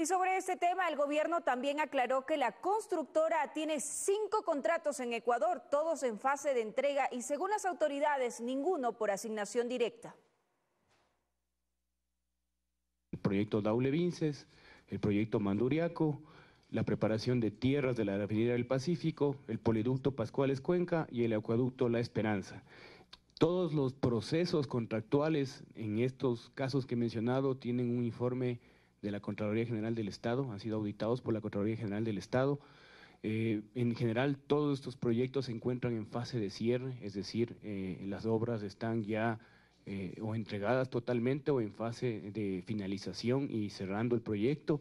Y sobre este tema, el gobierno también aclaró que la constructora tiene cinco contratos en Ecuador, todos en fase de entrega y según las autoridades, ninguno por asignación directa. El proyecto Daule Vinces, el proyecto Manduriaco, la preparación de tierras de la Avenida del Pacífico, el poliducto Pascuales Cuenca y el acueducto La Esperanza. Todos los procesos contractuales en estos casos que he mencionado tienen un informe de la Contraloría General del Estado, han sido auditados por la Contraloría General del Estado. Eh, en general, todos estos proyectos se encuentran en fase de cierre, es decir, eh, las obras están ya eh, o entregadas totalmente o en fase de finalización y cerrando el proyecto.